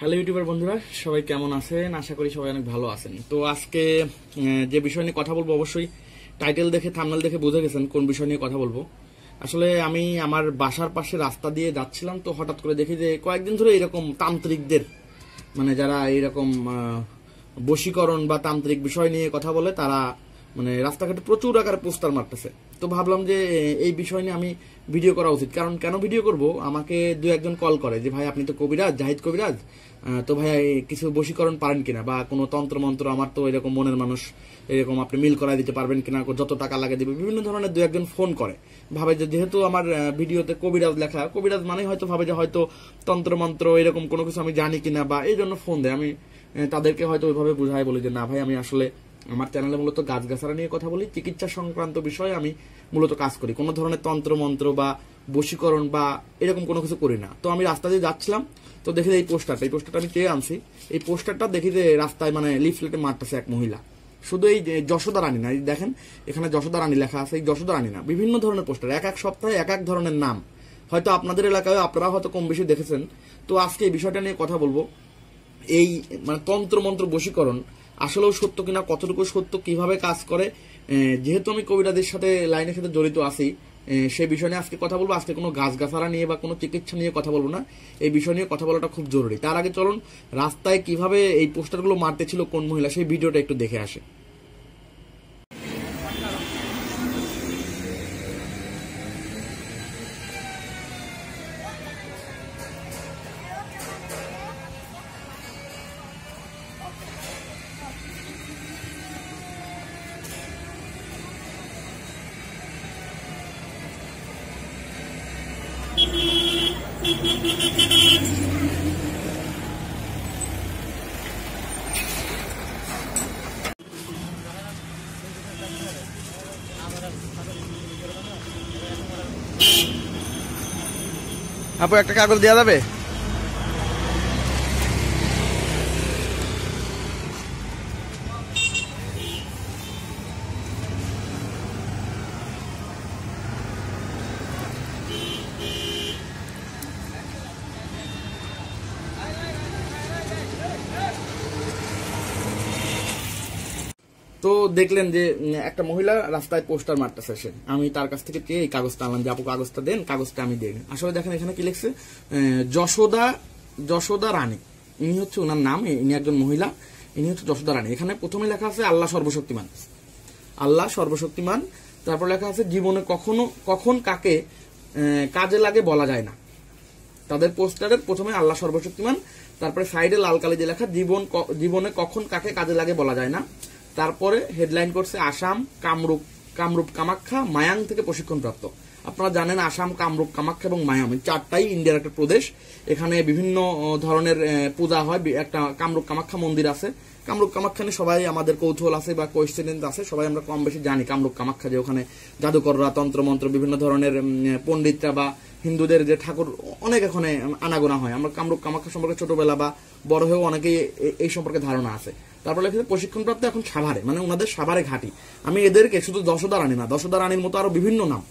hello YouTuber বন্ধুরা সবাই কেমন আছেন আশা করি সবাই অনেক ভালো আছেন তো আজকে যে বিষয় নিয়ে কথা বলবো অবশ্যই টাইটেল দেখে থামনাল দেখে বুঝে গেছেন কোন বিষয় নিয়ে কথা বলবো আসলে আমি আমার বাসার পাশে রাস্তা দিয়ে যাচ্ছিলাম তো হঠাৎ করে দেখি যে কয়েকদিন ধরে এরকম তান্ত্রিকদের মানে যারা এরকম বশীকরণ বা তান্ত্রিক বিষয় নিয়ে কথা বলে তারা মানে রাস্তাঘাটে প্রচুর আকারে পোস্টার মারতেছে তো ভাবলাম যে এই বিষয় নিয়ে আমি ভিডিও করা উচিত কারণ কেন ভিডিও করব আমাকে দু একজন কল করে যে ভাই আপনি তো কবিরাজ জাহিদ কবিরাজ তো ভাই কিছু বশীকরণ পারেন কিনা বা কোনো তন্ত্রমন্ত্র আমার তো এরকম মনের মানুষ এরকম আপনি মিল করাই দিতে পারবেন কিনা যত টাকা লাগে দেবে বিভিন্ন ধরনের দু একজন ফোন করে ভাবে যে যেহেতু আমার ভিডিওতে কবিরাজ লেখা কবিরাজ মানে হয়তো ভাবে যে হয়তো তন্ত্রমন্ত্র এরকম কোনো কিছু আমি জানি কিনা বা এই জন্য ফোন দেয় আমি তাদেরকে হয়তো ওইভাবে বুঝাই বলি যে না ভাই আমি আসলে আমার চ্যানেলে মূলত গাছগাছারা নিয়ে কথা বলি চিকিৎসা সংক্রান্ত বিষয়ে আমি মূলত কাজ করি কোনো ধরনের তন্ত্রমন্ত্র বা বশীকরণ বা এরকম কোনো কিছু করি না তো আমি রাস্তা দিয়ে যাচ্ছিলাম তো দেখি এই পোস্টারটা এই পোস্টারটা আমি চেয়ে আনছি এই পোস্টারটা দেখি যে রাস্তায় মানে লিফলেটে মারতেছে এক মহিলা শুধু এই যশোদা রানী না দেখেন এখানে যশোদা রানী লেখা আছে এই যশোদা রানী না বিভিন্ন ধরনের পোস্টার এক এক সপ্তাহে এক এক ধরনের নাম হয়তো আপনাদের এলাকায় আপনারা হয়তো কম বেশি দেখেছেন তো আজকে এই বিষয়টা নিয়ে কথা বলবো এই মানে তন্ত্রমন্ত্র বশীকরণ আসলেও সত্য কিনা কতটুকু সত্য কিভাবে কাজ করে যেহেতু আমি কবিরাদের সাথে লাইনের সাথে জড়িত আছি সে বিষয় নিয়ে আজকে কথা বলবো আজকে কোনো গাছ গাছারা নিয়ে বা কোনো চিকিৎসা নিয়ে কথা বলবো না এই বিষয় নিয়ে কথা বলাটা খুব জরুরি তার আগে চলুন রাস্তায় কিভাবে এই পোস্টারগুলো মারতেছিল কোন মহিলা সেই ভিডিওটা একটু দেখে আসে আপু একটা কাগজ দেওয়া যাবে তো দেখলেন যে একটা মহিলা রাস্তায় পোস্টার মারতেছে সে আমি তার কাছ থেকে পেয়ে এই কাগজটা আনলাম যে আপু কাগজটা দেন কাগজটা আমি দেন আসলে দেখেন এখানে কি লিখছে যশোদা যশোদা রানী ইনি হচ্ছে ওনার নাম ইনি একজন মহিলা ইনি হচ্ছে যশোদা রানী এখানে প্রথমে লেখা আছে আল্লাহ সর্বশক্তিমান আল্লাহ সর্বশক্তিমান তারপর লেখা আছে জীবনে কখনো কখন কাকে কাজে লাগে বলা যায় না তাদের পোস্টারের প্রথমে আল্লাহ সর্বশক্তিমান তারপরে সাইডে লাল কালি দিয়ে লেখা জীবন জীবনে কখন কাকে কাজে লাগে বলা যায় না তারপরে হেডলাইন করছে আসাম কামরূপ কামরূপ কামাখ্যা মায়াং থেকে প্রশিক্ষণপ্রাপ্ত আপনারা জানেন আসাম কামরূপ কামাখ্যা এবং মায়াম চারটাই ইন্ডিয়ার একটা প্রদেশ এখানে বিভিন্ন ধরনের পূজা হয় একটা কামরূপ কামাখ্যা মন্দির আছে কামরূপ কামাখ্যানে সবাই আমাদের কৌতূহল আছে বা কোয়েশ্চেন আছে সবাই আমরা কম বেশি জানি কামরূপ কামাখ্যা যে ওখানে জাদুকররা তন্ত্রমন্ত্র বিভিন্ন ধরনের পণ্ডিতরা বা হিন্দুদের যে ঠাকুর অনেক এখানে আনাগোনা হয় আমরা কামরূপ কামাখ্যা সম্পর্কে ছোটবেলা বা বড় হয়েও অনেকেই এই সম্পর্কে ধারণা আছে তারপর লেখা প্রশিক্ষণপ্রাপ্ত এখন সাভারে মানে ওনাদের সাভারে ঘাটি আমি এদেরকে শুধু দশদার আনি না দশদার আনির মতো আরো বিভিন্ন নাম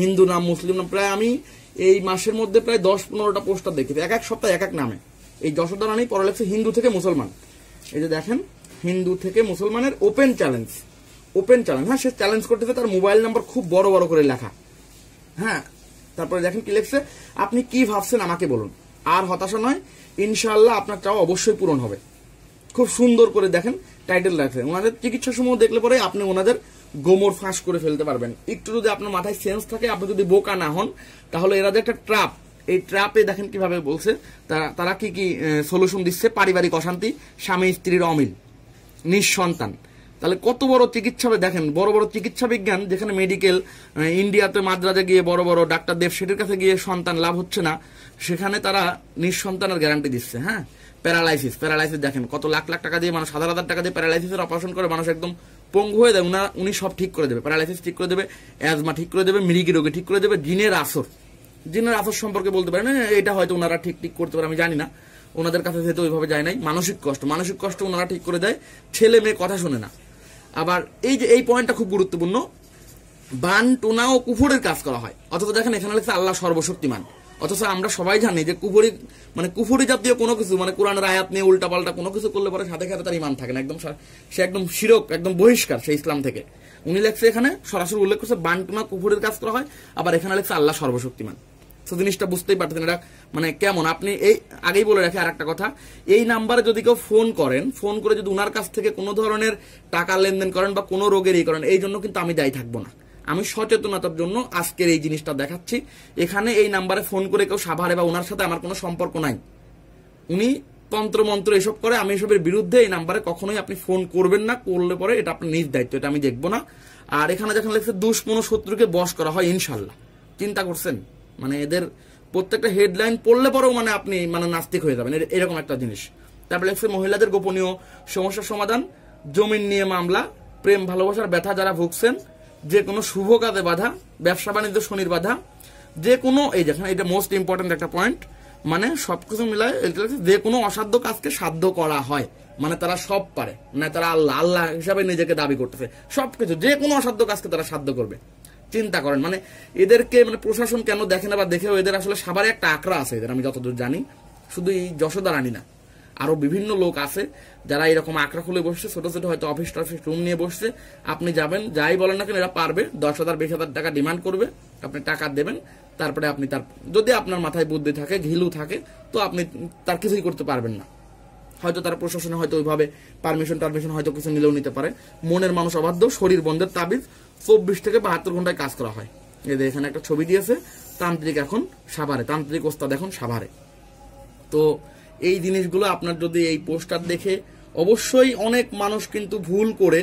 হিন্দু নাম মুসলিম নাম প্রায় আমি এই মাসের মধ্যে প্রায় দশ পনেরোটা পোস্টার দেখি এক এক সপ্তাহে এক এক নামে এই যশোদার আনি পরে লেখছে হিন্দু থেকে মুসলমান এই যে দেখেন হিন্দু থেকে মুসলমানের ওপেন চ্যালেঞ্জ ওপেন চ্যালেঞ্জ হ্যাঁ সে চ্যালেঞ্জ করতেছে তার মোবাইল নাম্বার খুব বড় বড় করে লেখা হ্যাঁ তারপরে দেখেন কি লেখছে আপনি কি ভাবছেন আমাকে বলুন আর হতাশা নয় ইনশাল্লাহ আপনার চাও অবশ্যই পূরণ হবে খুব সুন্দর করে দেখেন টাইটেল রাখছে ওনাদের চিকিৎসা সমূহ দেখলে পরে আপনি ওনাদের গোমর ফাঁস করে ফেলতে পারবেন একটু যদি আপনার মাথায় সেন্স থাকে আপনি যদি বোকা না হন তাহলে এরা যে একটা ট্রাপ এই ট্রাপে দেখেন কিভাবে বলছে তারা তারা কি কি সলিউশন দিচ্ছে পারিবারিক অশান্তি স্বামী স্ত্রীর অমিল নিঃসন্তান তাহলে কত বড় চিকিৎসা দেখেন বড় বড় চিকিৎসা বিজ্ঞান যেখানে মেডিকেল ইন্ডিয়াতে মাদ্রাজে গিয়ে বড় বড় ডাক্তার দেব সেটির কাছে গিয়ে সন্তান লাভ হচ্ছে না সেখানে তারা নিঃসন্তানের গ্যারান্টি দিচ্ছে হ্যাঁ প্যারালাইসিস প্যারালাইসিস দেখেন কত লাখ লাখ টাকা দিয়ে মানুষ হাজার হাজার টাকা দিয়ে প্যারালাইসিসের অপারেশন করে মানুষ একদম পঙ্গু হয়ে দেয় উনারা উনি সব ঠিক করে দেবে প্যারালাইসিস ঠিক করে দেবে অ্যাজমা ঠিক করে দেবে মিরিগি রোগে ঠিক করে দেবে জিনের আসর জিনের আসর সম্পর্কে বলতে পারেন হ্যাঁ, এটা হয়তো ওনারা ঠিক ঠিক করতে পারে আমি জানি না ওনাদের কাছে যেহেতু ওইভাবে যায় নাই মানসিক কষ্ট মানসিক কষ্ট ওনারা ঠিক করে দেয় ছেলে মেয়ে কথা শোনে না আবার এই যে এই পয়েন্টটা খুব গুরুত্বপূর্ণ বান টোনা ও কুফুরের কাজ করা হয় অথচ দেখেন এখানে আল্লাহ সর্বশক্তিমান অথচ আমরা সবাই জানি যে কুফরি মানে কুফুরি জাতীয় কোনো কিছু মানে কোরআনের আয়াত নিয়ে উল্টাপাল্টা কোনো কিছু করলে পরে সাথে সাথে তার ইমান থাকে না একদম সে একদম শিরক একদম বহিষ্কার সেই ইসলাম থেকে উনি লেখছে এখানে সরাসরি উল্লেখ করছে বান্টনা কুফুরের কাজ করা হয় আবার এখানে লেখছে আল্লাহ সর্বশক্তিমান তো জিনিসটা বুঝতেই পারতেন এটা মানে কেমন আপনি এই আগেই বলে রাখি আর একটা কথা এই নাম্বারে যদি কেউ ফোন করেন ফোন করে যদি উনার কাছ থেকে কোনো ধরনের টাকা লেনদেন করেন বা কোনো রোগের ই করেন এই জন্য কিন্তু আমি দায়ী থাকবো না আমি সচেতনতার জন্য আজকের এই জিনিসটা দেখাচ্ছি এখানে এই নাম্বারে ফোন করে কেউ সাভারে বা ওনার সাথে আমার কোনো সম্পর্ক নাই উনি তন্ত্রমন্ত্র এসব করে আমি এসবের বিরুদ্ধে এই নাম্বারে কখনোই আপনি ফোন করবেন না করলে পরে এটা আপনার নিজ দায়িত্ব এটা আমি দেখবো না আর এখানে যখন লেখছে দুশ্মন শত্রুকে বশ করা হয় ইনশাল্লাহ চিন্তা করছেন মানে এদের প্রত্যেকটা হেডলাইন পড়লে পরেও মানে আপনি মানে নাস্তিক হয়ে যাবেন এরকম একটা জিনিস তারপরে লেখছে মহিলাদের গোপনীয় সমস্যার সমাধান জমিন নিয়ে মামলা প্রেম ভালোবাসার ব্যথা যারা ভুগছেন যে কোনো শুভ কাজে বাধা ব্যবসা বাণিজ্য শনির বাধা যে কোনো এই দেখেন এটা মোস্ট ইম্পর্টেন্ট একটা পয়েন্ট মানে সবকিছু মিলায় যে কোনো অসাধ্য কাজকে সাধ্য করা হয় মানে তারা সব পারে মানে তারা আল্লাহ আল্লাহ হিসাবে নিজেকে দাবি করতেছে সবকিছু যে কোনো অসাধ্য কাজকে তারা সাধ্য করবে চিন্তা করেন মানে এদেরকে মানে প্রশাসন কেন দেখে না বা দেখেও এদের আসলে সবারই একটা আঁকড়া আছে এদের আমি যতদূর জানি শুধু এই যশোদা রানী না আরও বিভিন্ন লোক আছে যারা এরকম আঁকড়া খুলে বসছে ছোটো ছোটো হয়তো অফিস টফিস রুম নিয়ে বসছে আপনি যাবেন যাই বলেন না কেন এরা পারবে দশ হাজার বিশ হাজার টাকা ডিমান্ড করবে আপনি টাকা দেবেন তারপরে আপনি তার যদি আপনার মাথায় বুদ্ধি থাকে ঘিলু থাকে তো আপনি তার কিছুই করতে পারবেন না হয়তো তার প্রশাসনে হয়তো ওইভাবে পারমিশন টারমিশন হয়তো কিছু নিলেও নিতে পারে মনের মানুষ অবাধ্য শরীর বন্ধের তাবিজ চব্বিশ থেকে বাহাত্তর ঘন্টায় কাজ করা হয় এদের এখানে একটা ছবি দিয়েছে তান্ত্রিক এখন সাভারে তান্ত্রিক ওস্তাদ এখন সাভারে তো এই জিনিসগুলো আপনার যদি এই পোস্টার দেখে অবশ্যই অনেক মানুষ কিন্তু ভুল করে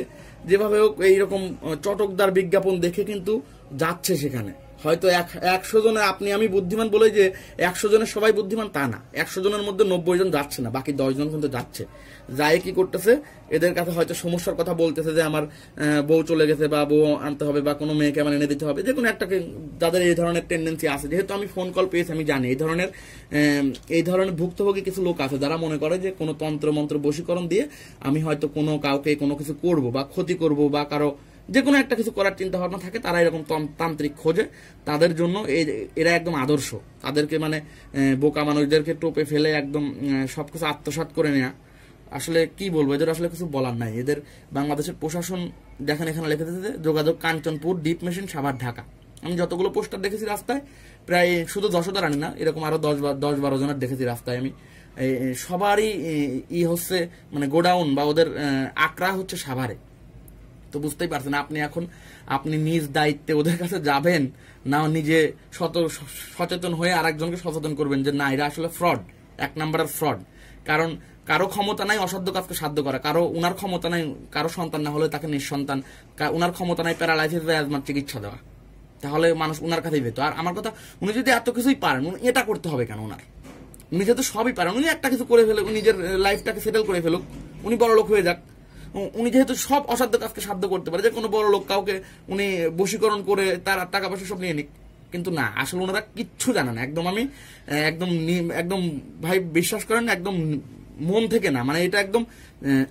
যেভাবে হোক এইরকম চটকদার বিজ্ঞাপন দেখে কিন্তু যাচ্ছে সেখানে হয়তো একশো জনের আপনি আমি বুদ্ধিমান বলে যে একশো জনের সবাই বুদ্ধিমান তা না একশো জনের মধ্যে নব্বই জন যাচ্ছে না বাকি দশজন কিন্তু যাচ্ছে যায় কি করতেছে এদের কাছে হয়তো সমস্যার কথা বলতেছে যে আমার বউ চলে গেছে বা বউ আনতে হবে বা কোনো মেয়েকে আমার এনে দিতে হবে যে কোনো একটা যাদের এই ধরনের টেন্ডেন্সি আছে যেহেতু আমি ফোন কল পেয়েছি আমি জানি এই ধরনের এই ধরনের ভুক্তভোগী কিছু লোক আছে যারা মনে করে যে কোনো তন্ত্র মন্ত্র বশীকরণ দিয়ে আমি হয়তো কোনো কাউকে কোনো কিছু করব বা ক্ষতি করব বা কারো যে কোনো একটা কিছু করার চিন্তা ভাবনা থাকে তারা এরকম তান্ত্রিক খোঁজে তাদের জন্য এরা একদম আদর্শ তাদেরকে মানে বোকা মানুষদেরকে টোপে ফেলে একদম সব কিছু আত্মসাত করে নেওয়া আসলে কি বলবো এদের আসলে কিছু বলার নাই এদের বাংলাদেশের প্রশাসন দেখেন এখানে লেখা দিতে যোগাযোগ কাঞ্চনপুর ডিপ মেশিন সাভার ঢাকা আমি যতগুলো পোস্টার দেখেছি রাস্তায় প্রায় শুধু যশোদা রানী না এরকম আরো দশ দশ বারো জনের দেখেছি রাস্তায় আমি সবারই ই হচ্ছে মানে গোডাউন বা ওদের আকড়া হচ্ছে সাভারে তো বুঝতেই পারছেন আপনি এখন আপনি নিজ দায়িত্বে ওদের কাছে যাবেন না নিজে সচেতন হয়ে আরেকজনকে সচেতন করবেন যে না এরা আসলে ফ্রড এক নাম্বারের ফ্রড কারণ কারো ক্ষমতা নাই অসাধ্য কাজকে সাধ্য করা কারো ওনার ক্ষমতা নাই কারো সন্তান না হলে তাকে নিঃসন্তান ওনার ক্ষমতা নাই প্যারালাইসিস অ্যাজমার চিকিৎসা দেওয়া তাহলে মানুষ ওনার কাছেই পেত আর আমার কথা উনি যদি এত কিছুই পারেন উনি এটা করতে হবে কেন ওনার উনি যেহেতু সবই পারেন উনি একটা কিছু করে ফেলে নিজের লাইফটাকে সেটেল করে ফেলুক উনি বড় লোক হয়ে যাক উনি যেহেতু সব অসাধ্য কাজকে সাধ্য করতে পারে যে কোনো বড় লোক কাউকে উনি বশীকরণ করে তার টাকা পয়সা সব নিয়ে নিক কিন্তু না আসলে ওনারা কিচ্ছু জানে না একদম আমি একদম একদম ভাই বিশ্বাস করেন একদম মন থেকে না মানে এটা একদম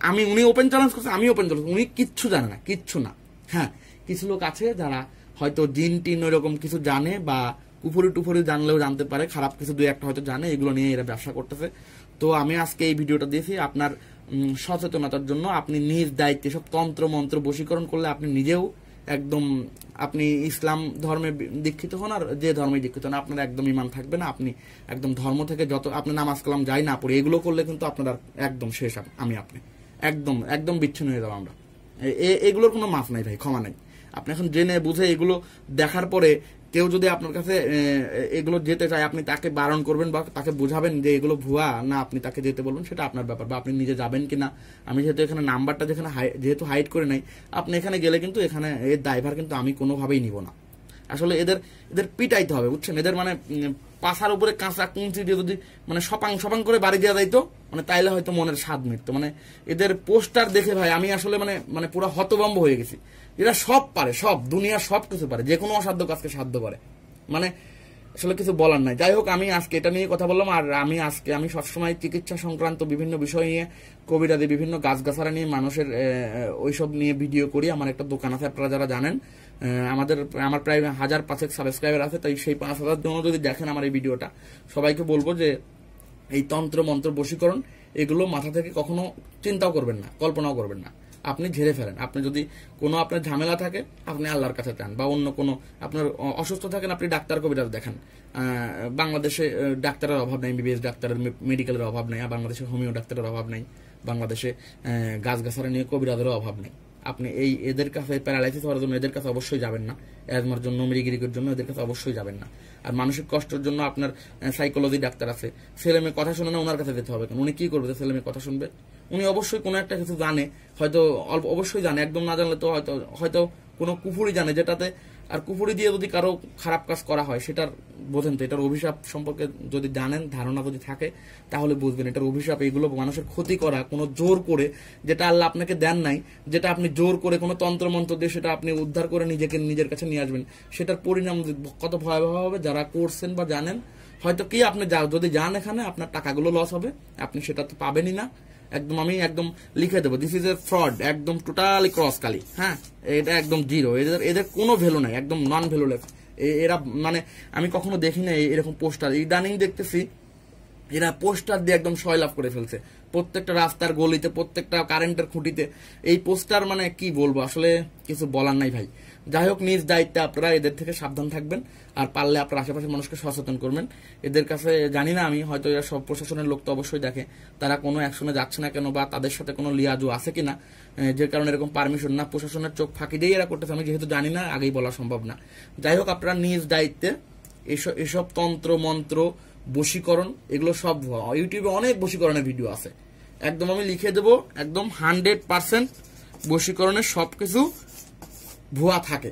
আমি উনি ওপেন চ্যালেঞ্জ করছে আমি ওপেন চ্যালেঞ্জ উনি কিচ্ছু জানে না কিচ্ছু না হ্যাঁ কিছু লোক আছে যারা হয়তো দিন টিন রকম কিছু জানে বা কুফুরি টুফুরি জানলেও জানতে পারে খারাপ কিছু দুই একটা হয়তো জানে এগুলো নিয়ে এরা ব্যবসা করতেছে তো আমি আজকে এই ভিডিওটা দিয়েছি আপনার সচেতনতার জন্য আপনি নিজ দায়িত্বে সব তন্ত্র মন্ত্র বশীকরণ করলে আপনি নিজেও একদম আপনি ইসলাম ধর্মে দীক্ষিত হন আর যে ধর্মে দীক্ষিত হন আপনার একদম ইমান থাকবে না আপনি একদম ধর্ম থেকে যত আপনি নামাজ কালাম যাই না পড়ে এগুলো করলে কিন্তু আপনার একদম শেষ আমি আপনি একদম একদম বিচ্ছিন্ন হয়ে যাবো আমরা এগুলোর কোনো মাফ নাই ভাই ক্ষমা নাই আপনি এখন জেনে বুঝে এগুলো দেখার পরে কেউ যদি আপনার কাছে এগুলো যেতে চায় আপনি তাকে বারণ করবেন বা তাকে বুঝাবেন যে এগুলো ভুয়া না আপনি তাকে যেতে বলবেন সেটা আপনার ব্যাপার বা আপনি নিজে যাবেন কি না আমি যেহেতু এখানে নাম্বারটা যেখানে যেহেতু হাইড করে নাই আপনি এখানে গেলে কিন্তু এখানে এর ড্রাইভার কিন্তু আমি কোনোভাবেই নিব না আসলে এদের এদের পিটাইতে হবে বুঝছেন এদের মানে পাশার উপরে কাঁচা কুঞ্চি দিয়ে যদি মানে সপাং সপাং করে বাড়ি দেওয়া যাইতো মানে তাইলে হয়তো মনের স্বাদ মিটতো মানে এদের পোস্টার দেখে ভাই আমি আসলে মানে মানে পুরো হতবম্ব হয়ে গেছি এরা সব পারে সব দুনিয়া সব কিছু পারে যে কোনো অসাধ্য কাজকে সাধ্য করে মানে আসলে কিছু বলার নাই যাই হোক আমি আজকে এটা নিয়ে কথা বললাম আর আমি আজকে আমি সবসময় চিকিৎসা সংক্রান্ত বিভিন্ন বিষয় নিয়ে আদি বিভিন্ন গাছগাছারা নিয়ে মানুষের ওইসব নিয়ে ভিডিও করি আমার একটা দোকান আছে আপনারা যারা জানেন আমাদের আমার প্রায় হাজার পাঁচেক সাবস্ক্রাইবার আছে তাই সেই পাঁচ হাজার জন্য যদি দেখেন আমার এই ভিডিওটা সবাইকে বলবো যে এই তন্ত্র মন্ত্র বশীকরণ এগুলো মাথা থেকে কখনো চিন্তাও করবেন না কল্পনাও করবেন না আপনি ঝেড়ে ফেলেন আপনি যদি কোনো আপনার ঝামেলা থাকে আপনি আল্লাহর কাছে চান বা অন্য কোনো আপনার অসুস্থ থাকেন আপনি ডাক্তার কবিরাজ দেখান বাংলাদেশে ডাক্তারের অভাব নেই বিবিএস ডাক্তারের মেডিকেলের অভাব নেই বাংলাদেশে হোমিও ডাক্তারের অভাব নেই বাংলাদেশে গাছগাছারা নিয়ে কবিরাজেরও অভাব নেই আপনি এই এদের কাছে প্যারালাইসিস হওয়ার জন্য এদের কাছে অবশ্যই যাবেন না এজমার জন্য মেরিগিরিগের জন্য এদের কাছে অবশ্যই যাবেন না আর মানসিক কষ্টের জন্য আপনার সাইকোলজি ডাক্তার আছে ছেলে মেয়ে কথা শুনে না ওনার কাছে যেতে হবে কেন উনি কি করবে ছেলে মেয়ে কথা শুনবে উনি অবশ্যই কোনো একটা কিছু জানে হয়তো অল্প অবশ্যই জানে একদম না জানলে তো হয়তো হয়তো কোনো কুফুরি জানে যেটাতে আর কুফুরি দিয়ে যদি কারো খারাপ কাজ করা হয় সেটার বোঝেন তো এটার অভিশাপ সম্পর্কে যদি জানেন ধারণা যদি থাকে তাহলে বুঝবেন এটার অভিশাপ এইগুলো মানুষের ক্ষতি করা কোনো জোর করে যেটা আল্লাহ আপনাকে দেন নাই যেটা আপনি জোর করে কোনো তন্ত্রমন্ত্র দিয়ে সেটা আপনি উদ্ধার করে নিজেকে নিজের কাছে নিয়ে আসবেন সেটার পরিণাম কত ভয়াবহ হবে যারা করছেন বা জানেন হয়তো কি আপনি যদি যান এখানে আপনার টাকাগুলো লস হবে আপনি সেটা তো পাবেনই না একদম আমি একদম লিখে দেবো দিস ইজ এ ফ্রড একদম টোটালি ক্রস কালি হ্যাঁ এটা একদম জিরো এদের এদের কোনো ভ্যালু নাই একদম নন ভ্যালু লেফ এরা মানে আমি কখনো দেখি না এরকম পোস্টার ইদানিং দেখতেছি এরা পোস্টার দিয়ে একদম সয়লাভ করে ফেলছে প্রত্যেকটা রাস্তার গলিতে প্রত্যেকটা কারেন্টের খুঁটিতে এই পোস্টার মানে কি বলবো আসলে কিছু বলার নাই ভাই যাই হোক নিজ দায়িত্বে আপনারা এদের থেকে সাবধান থাকবেন আর পারলে আপনার আশেপাশের মানুষকে সচেতন করবেন এদের কাছে জানি না আমি হয়তো এরা সব প্রশাসনের লোক তো অবশ্যই দেখে তারা কোনো অ্যাকশনে যাচ্ছে না কেন বা তাদের সাথে কোনো লিয়াজু আছে কি না যে কারণে এরকম পারমিশন না প্রশাসনের চোখ ফাঁকি দিয়েই এরা করতেছে আমি যেহেতু জানি না আগেই বলা সম্ভব না যাই হোক আপনারা নিজ দায়িত্বে এসব এসব তন্ত্র মন্ত্র বশীকরণ এগুলো সব ইউটিউবে অনেক বশীকরণের ভিডিও আছে একদম আমি লিখে দেবো একদম হান্ড্রেড পার্সেন্ট বশীকরণের সব কিছু ভুয়া থাকে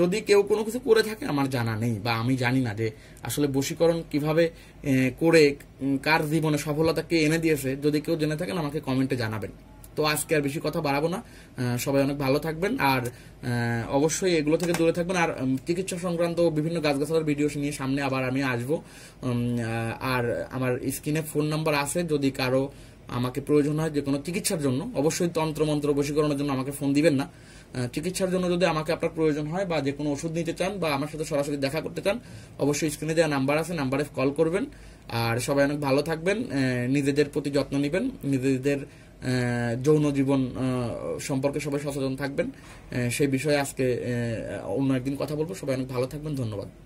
যদি কেউ কোনো কিছু করে থাকে আমার জানা নেই বা আমি জানি না যে আসলে বশীকরণ কিভাবে করে কার জীবনে সফলতাকে এনে দিয়েছে যদি কেউ জেনে থাকেন আমাকে কমেন্টে জানাবেন তো আজকে আর বেশি কথা বাড়াবো না সবাই অনেক ভালো থাকবেন আর অবশ্যই এগুলো থেকে দূরে থাকবেন আর চিকিৎসা সংক্রান্ত বিভিন্ন গাছগাছালার ভিডিও নিয়ে সামনে আবার আমি আসব আর আমার স্ক্রিনে ফোন নাম্বার আছে যদি কারো আমাকে প্রয়োজন হয় যে কোনো চিকিৎসার জন্য অবশ্যই তন্ত্রমন্ত্র বশীকরণের জন্য আমাকে ফোন দিবেন না চিকিৎসার জন্য যদি আমাকে আপনার প্রয়োজন হয় বা যে কোনো ওষুধ নিতে চান বা আমার সাথে সরাসরি দেখা করতে চান অবশ্যই স্ক্রিনে দেওয়া নাম্বার আছে নাম্বারে কল করবেন আর সবাই অনেক ভালো থাকবেন নিজেদের প্রতি যত্ন নেবেন নিজেদের যৌন জীবন সম্পর্কে সবাই সচেতন থাকবেন সেই বিষয়ে আজকে অন্য একদিন কথা বলবো সবাই অনেক ভালো থাকবেন ধন্যবাদ